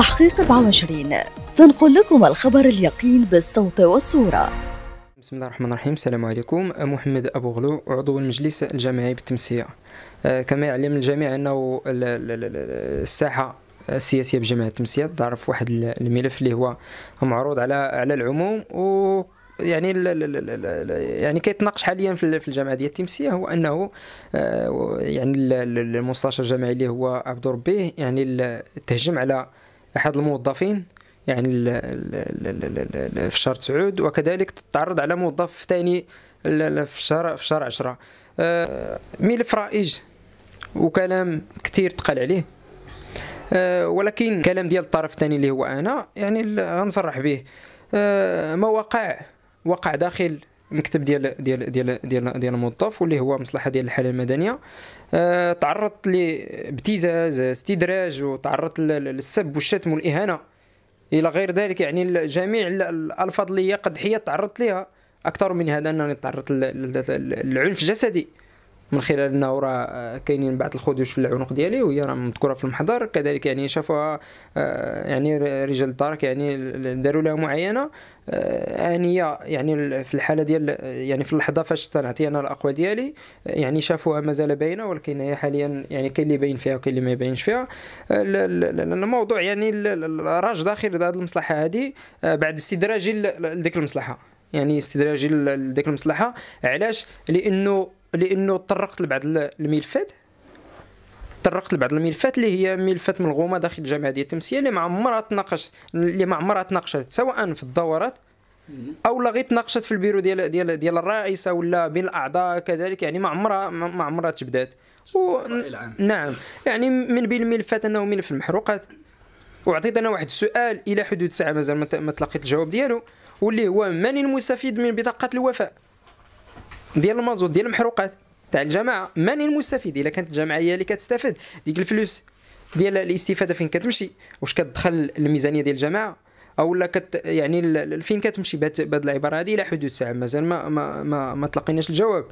تحقيق 24 تنقل لكم الخبر اليقين بالصوت والصورة بسم الله الرحمن الرحيم السلام عليكم محمد أبو غلو عضو المجلس الجامعي بالتمسية آه، كما يعلم الجميع أنه الساحة السياسيه بجامعه التمسية تعرف واحد الملف اللي هو معروض على على العموم و يعني لا لا لا يعني كيتناقش حاليا في الجامعه ديال التمسيه هو انه آه، يعني المستشار الجامعي اللي هو عبد ربيه يعني تهجم على احد الموظفين يعني الـ الـ الـ في شهر تسعود وكذلك تعرض على موظف ثاني في شهر في شهر 10 آه، ملف رائج وكلام كثير تقال عليه آه، ولكن الكلام ديال الطرف الثاني اللي هو انا يعني غنصرح به آه، ما وقع وقع داخل المكتب ديال ديال ديال ديال ديال الموظف واللي هو مصلحه ديال الحاله المدنيه أه تعرضت لابتزاز استدراج وتعرضت للسب والشتم والاهانه الى غير ذلك يعني جميع الالفاظ اللي هي قدحيه تعرضت ليها اكثر من هذا انني تعرضت للعنف الجسدي من خلال انه راه آه، كاينين بعض الخدوش في العنق ديالي وهي راه مذكوره في المحضر كذلك يعني شافوها آه، يعني رجال الدرك يعني داروا لها معاينه آه، انيه يعني في الحاله ديال يعني في اللحظه فاش استنعت انا الاقوى ديالي يعني شافوها مازال باينه ولكن هي حاليا يعني كاين اللي باين فيها وكاين اللي ما يبينش فيها الموضوع يعني راج داخل هذه المصلحه هذه بعد استدراجي لديك المصلحه يعني استدراجي لديك المصلحه علاش لانه لانه تطرقت لبعض الملفات تطرقت لبعض الملفات اللي هي ملفات ملغومه داخل الجامعه ديال التمسيه اللي ما عمرها تناقش اللي ما عمرها تناقشت سواء في الدورات او لا غير تناقشت في البيرو ديال ديال ديال الرئيسه ولا بين الاعضاء كذلك يعني ما عمرها ما عمرها تبدات و... نعم يعني من بين الملفات انه ملف المحروقات وعطيت انا واحد السؤال الى حدود ساعه مازال ما تلقيت الجواب ديالو واللي هو من المستفيد من بطاقه الوفاء ديال المازوت ديال المحروقات تاع الجماعه من المستفيد الا كانت الجماعه هي اللي كتستافد ديك الفلوس ديال الاستفاده فين كتمشي واش كتدخل الميزانيه ديال الجماعه او لا كت يعني فين كتمشي بهذه العباره هذه الى حدود الساعه مازال ما ما ما, ما تلقيناش الجواب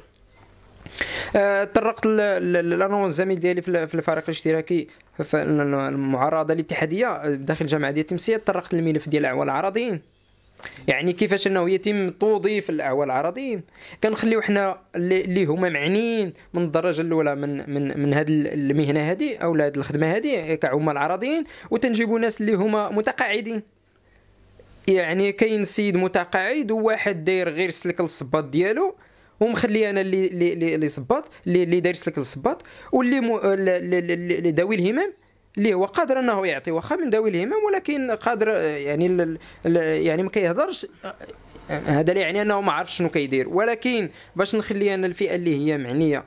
أه طرقت لانون الزميل ديالي في الفريق الاشتراكي في المعارضه الاتحاديه داخل الجامعه ديال التمسيه طرقت الملف ديال الاعوان العراضيين يعني كيفاش انه يتم توظيف الاعوان العرضيين كنخليو حنا اللي هما معنيين من الدرجه الاولى من من من هذه المهنه هذه او هذه الخدمه هذه كعمال عرضيين وتنجيبوا ناس اللي هما متقاعدين يعني كاين سيد متقاعد وواحد داير غير سلك الصباط ديالو ومخلي انا اللي اللي اللي صباط اللي داير سلك الصباط واللي ذوي الهمم اللي هو قادر انه يعطي واخا من ذوي الهمم ولكن قادر يعني الـ الـ يعني ما كيهضرش هذا لا يعني انه ما عرفش شنو كيدير ولكن باش نخلي انا الفئه اللي هي معنيه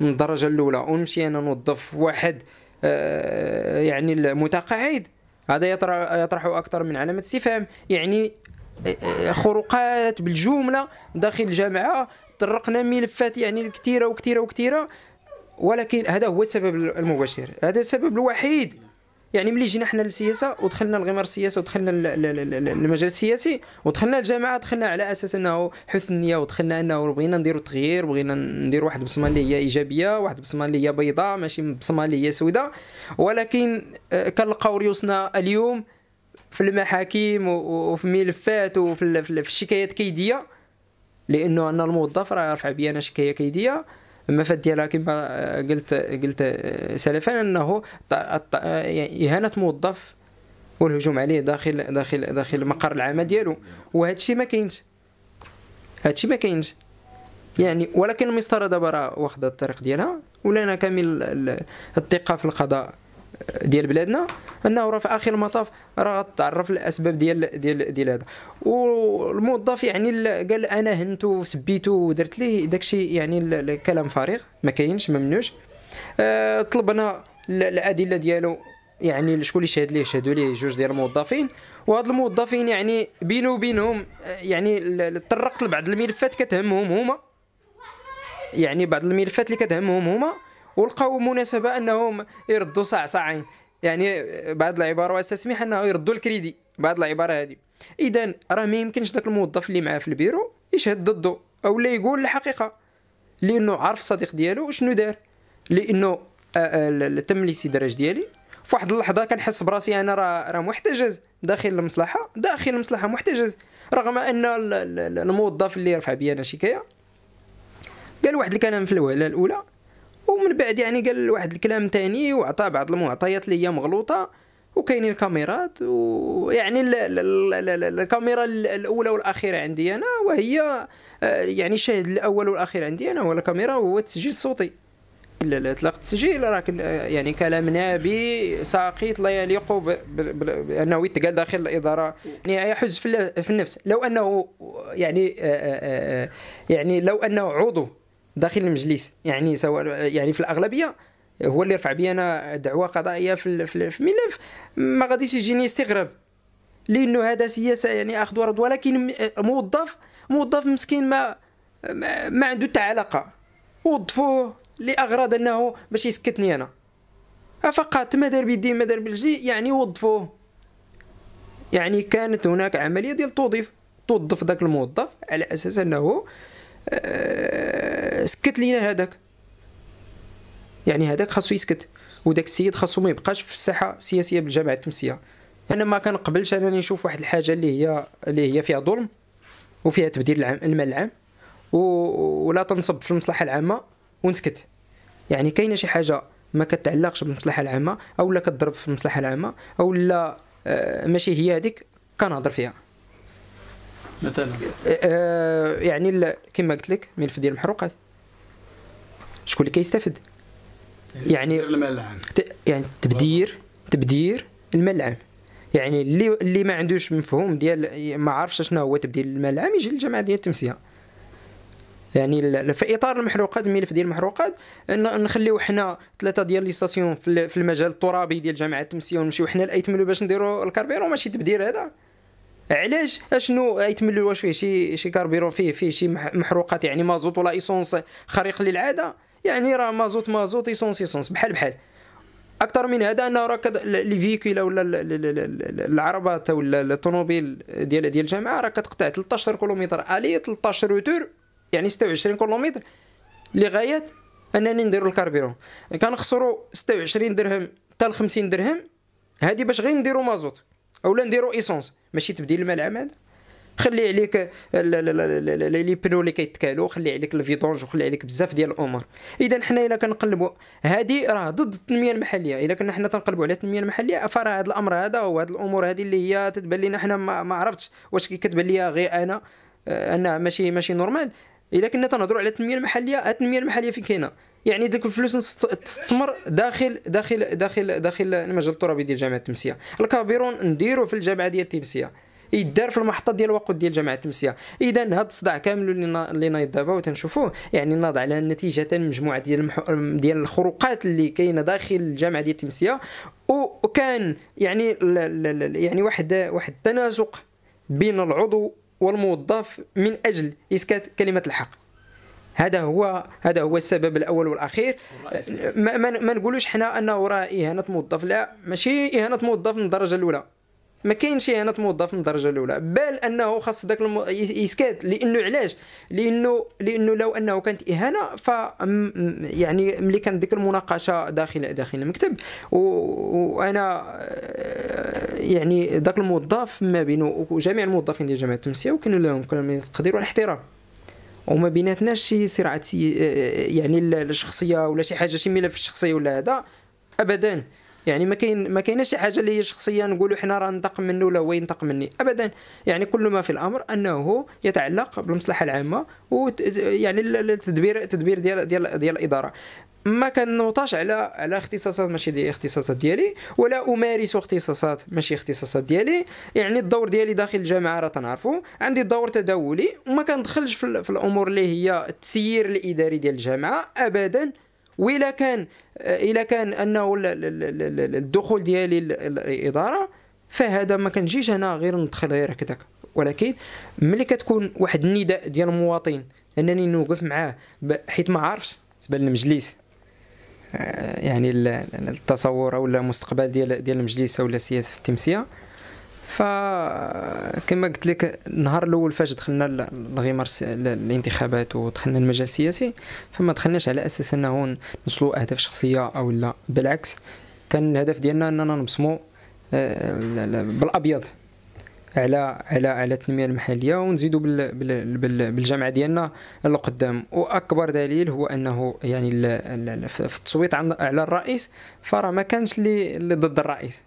من الدرجه الاولى ونمشي انا نوظف واحد آه، يعني المتقاعد هذا يطرح اكثر من علامه استفهام يعني آه، خروقات بالجمله داخل الجامعه طرقنا ملفات يعني كثيره وكثيره وكثيره ولكن هذا هو السبب المباشر هذا السبب الوحيد يعني ملي جينا حنا للسياسه ودخلنا الغمار السياسه ودخلنا المجال السياسي ودخلنا الجامعه دخلنا على اساس انه حسن النيه ودخلنا انه بغينا نديروا تغيير بغينا نديروا واحد البصمه اللي هي ايجابيه واحد البصمه اللي هي بيضاء ماشي بصمه اللي هي سوداء ولكن آه، كنلقاو ريوسنا اليوم في المحاكم وفي الملفات وفي الشكايات كيديه لانه ان الموظف راه يرفع انا شكايه كيديه المفاد ديالها كما قلت قلت سلفا انه اهانه موظف والهجوم عليه داخل داخل داخل مقر العمل ديالو وهذا الشيء ما كاينش هذا الشيء ما كاينش يعني ولكن المسطره دابا راه واخده الطريق ديالها ولنا كامل الثقه في القضاء ديال بلادنا انه راه في اخر المطاف راه غتعرف الاسباب ديال ديال ديال هذا والموظف يعني قال انا هنتو وسبيت ودرت ليه داكشي يعني الكلام فارغ ما كاينش ممنوعش آه، طلبنا الادله ديالو يعني شكون اللي شهد ليه شهدوا ليه جوج ديال الموظفين وهاد الموظفين يعني بينو وبينهم آه، يعني طرقت لبعض الملفات كتهمهم هما يعني بعض الملفات اللي كتهمهم هما ولقاو مناسبه انهم يردوا صاعين يعني بعض العباره واستسمح انه يردوا الكريدي بعض العباره هذه اذا راه ما يمكنش داك الموظف اللي معاه في البيرو يشهد ضده او لا يقول الحقيقه لانه عارف الصديق ديالو شنو دار لانه آه، آه، تم الاستدراج ديالي في واحد اللحظه كنحس براسي انا راه را محتجز داخل المصلحه داخل المصلحه محتجز رغم ان الموظف اللي رفع بي انا شكايه قال واحد الكلام في الوهله الاولى ومن بعد يعني قال واحد الكلام تاني وعطى بعض المعطيات اللي هي مغلوطه وكاينين الكاميرات ويعني الكاميرا الاولى والاخيره عندي انا وهي آه، يعني الشاهد الاول والاخير عندي انا هو الكاميرا وهو التسجيل الصوتي اطلاق التسجيل راه يعني كلام نابي ساقط لا يليق بانه يتقال داخل الاداره يعني يحز في النفس لو انه يعني آه، آه، يعني لو انه عضو داخل المجلس يعني سواء يعني في الاغلبيه هو اللي رفع بي انا دعوه قضائيه في في ملف ما غاديش يجيني استغراب لانه هذا سياسه يعني اخذ ورد ولكن موظف موظف مسكين ما ما, ما عنده حتى علاقه وظفوه لاغراض انه باش يسكتني انا فقط ما دار بيدي ما دار برجلي يعني وظفوه يعني كانت هناك عمليه ديال توظيف توظف ذاك الموظف على اساس انه آه، سكت لينا هذاك يعني هذاك خاصو يسكت وداك السيد خاصو ما يبقاش في الساحه السياسيه بالجامعه التمسيه انا ما كنقبلش انني نشوف واحد الحاجه اللي هي اللي هي فيها ظلم وفيها تبديل العام المال العام و... ولا تنصب في المصلحه العامه ونسكت يعني كاينه شي حاجه ما كتعلقش بالمصلحه العامه او لا كتضرب في المصلحه العامه او لا آه، ماشي هي هذيك كنهضر فيها مثلا آه, آه، يعني كما قلت لك ملف ديال المحروقات شكون اللي كيستافد يعني يعني تبدير تبدير المال العام يعني اللي اللي ما عندوش مفهوم ديال ما عارفش شنو هو تبديل المال العام يجي للجامعه ديال التمسيه يعني في اطار المحروقات الملف ديال المحروقات نخليو حنا ثلاثه ديال لي ستاسيون في المجال الترابي ديال جامعه التمسيه ونمشيو حنا لايتملو باش نديرو الكاربيرو ماشي تبدير هذا علاش اشنو ايتملو واش فيه شي شي كاربيرو فيه فيه شي محروقات يعني مازوت ولا ايسونس خارق للعاده يعني راه مازوت مازوت ايسونس ايسونس بحال بحال اكثر من هذا انه راه لي فيكيلا ولا العربات ولا الطوموبيل ديال ديال الجامعه راه كتقطع 13 كيلومتر الي 13 روتور يعني 26 كيلومتر لغايه انني ندير الكاربيرون كنخسروا 26 درهم حتى ل 50 درهم هذه باش غير نديروا مازوت اولا نديروا ايسونس ماشي تبديل المال عام هذا خلي عليك لي بنو اللي كيتكالو خلي عليك الفيدونج وخلي عليك بزاف ديال الامور اذا حنا الا كنقلبوا هذه راه ضد التنميه المحليه الا كنا حنا تنقلبوا على التنميه المحليه فراه هذا الامر هذا وهذه الامور هذه اللي هي تتبان لنا حنا ما, ما عرفتش واش كتبان لي غير انا آه، انها ماشي ماشي نورمال الا كنا تنهضروا على التنميه المحليه التنميه المحليه فين كاينه يعني ديك الفلوس تستثمر داخل داخل داخل داخل المجال الترابي ديال جامعه تمسيه الكابيرون نديرو في الجامعه ديال تمسيه يدار في المحطه ديال الوقود ديال جامعه تمسيه اذا هذا الصداع كامل اللي نايض دابا وتنشوفوه يعني ناض على نتيجه مجموعه ديال المحو... ديال الخروقات اللي كاينه داخل الجامعه ديال تمسيه وكان يعني يعني واحد واحد التناسق بين العضو والموظف من اجل اسكات كلمه الحق هذا هو هذا هو السبب الاول والاخير ما, ما نقولوش حنا انه راه اهانه موظف لا ماشي اهانه موظف من الدرجه الاولى ما كاينش اهانة موظف من الدرجه الاولى بل انه خاص داك الم... يسكات لانه علاش لانه لانه لو انه كانت اهانه ف يعني ملي كانت ديك المناقشه داخل داخل المكتب و... وانا آه، يعني داك الموظف ما بينه وجميع الموظفين ديال جامعة التمسيه وكانوا لهم كل من التقدير والاحترام وما بيناتناش شي صراعات آه، يعني الشخصيه ولا شي حاجه شي ملف شخصي ولا هذا ابدا يعني ما كاين ما كاينش شي حاجه اللي هي شخصيه نقولوا حنا راه ننتقم منه ولا هو ينتقم مني ابدا يعني كل ما في الامر انه يتعلق بالمصلحه العامه ويعني التدبير التدبير ديال ديال ديال الاداره ما كنوطاش على على اختصاصات ماشي دي اختصاصات ديالي ولا امارس اختصاصات ماشي اختصاصات ديالي يعني الدور ديالي داخل الجامعه راه تنعرفو عندي دور تداولي وما كندخلش في, في الامور اللي هي التسيير الاداري ديال الجامعه ابدا والا كان الا كان انه الدخول ديالي للإدارة فهذا ما كنجيش أنا غير ندخل غير هكذاك ولكن ملي كتكون واحد النداء ديال المواطن انني نوقف معاه حيت ما عارفش تبان المجلس آه، يعني التصور او المستقبل ديال ديال المجلس او السياسه في التمسيه ف كما قلت لك النهار الاول فاش دخلنا لغمار الانتخابات ودخلنا المجال السياسي فما دخلناش على اساس انه نوصلوا اهداف شخصيه او لا بالعكس كان الهدف ديالنا اننا نبصموا آه، بالابيض على على على التنميه المحليه ونزيدوا بال بال بال بالجامعه ديالنا لقدام واكبر دليل هو انه يعني في التصويت على الرئيس فراه ما كانش اللي ضد الرئيس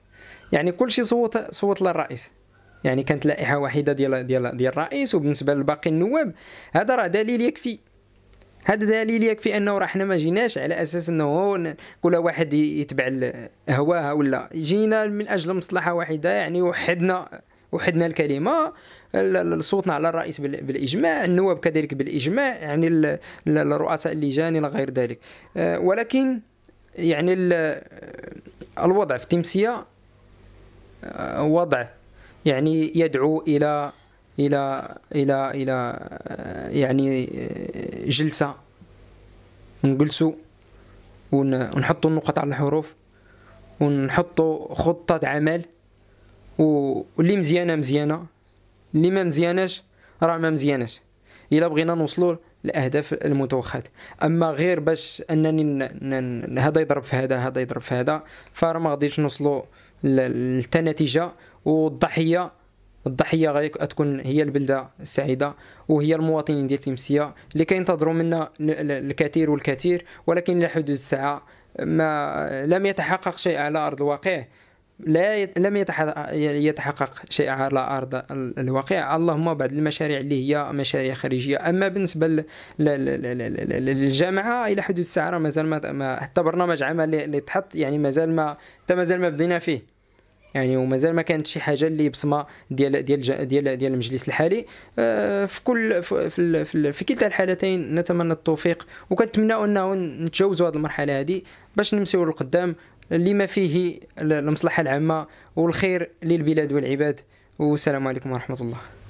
يعني كل شيء صوت صوت للرئيس يعني كانت لائحه واحده ديال ديال ديال الرئيس وبالنسبه لباقي النواب هذا راه دليل يكفي هذا دليل يكفي انه راه حنا ما جيناش على اساس انه كل واحد يتبع هواها ولا جينا من اجل مصلحه واحده يعني وحدنا وحدنا الكلمه صوتنا على الرئيس بالاجماع النواب كذلك بالاجماع يعني الرؤساء اللجان الى غير ذلك آه، ولكن يعني الوضع في تيمسيا آه، وضع يعني يدعو إلى إلى إلى إلى آه، يعني آه، جلسة نجلسوا ونحطوا النقط على الحروف ونحطوا خطة عمل واللي مزيانة مزيانة اللي ما مزياناش راه ما مزياناش الا بغينا نوصلوا الاهداف المتوخات اما غير باش انني هذا يضرب في هذا هذا يضرب في هذا فراه ما غاديش نوصلوا للنتيجه والضحيه الضحيه غتكون هي البلده السعيده وهي المواطنين ديال تيمسيه اللي كينتظروا منا الكثير والكثير ولكن الى حدود الساعه ما لم يتحقق شيء على ارض الواقع لا يت... لم يتحقق شيء على ارض الواقع اللهم بعد المشاريع اللي هي مشاريع خارجيه اما بالنسبه ل... ل... ل... للجامعه الى حدود الساعه مازال ما حتى برنامج عمل اللي تحط يعني مازال ما حتى مازال ما بدينا فيه يعني ومازال ما كانت شي حاجه اللي بصمه ديال ديال ديال ديال المجلس الحالي آه، في كل في في, في, في كلتا الحالتين نتمنى التوفيق وكنتمناو انه نتجاوزوا هذه المرحله هذه باش نمشيو للقدام لما فيه المصلحه العامه والخير للبلاد والعباد والسلام عليكم ورحمه الله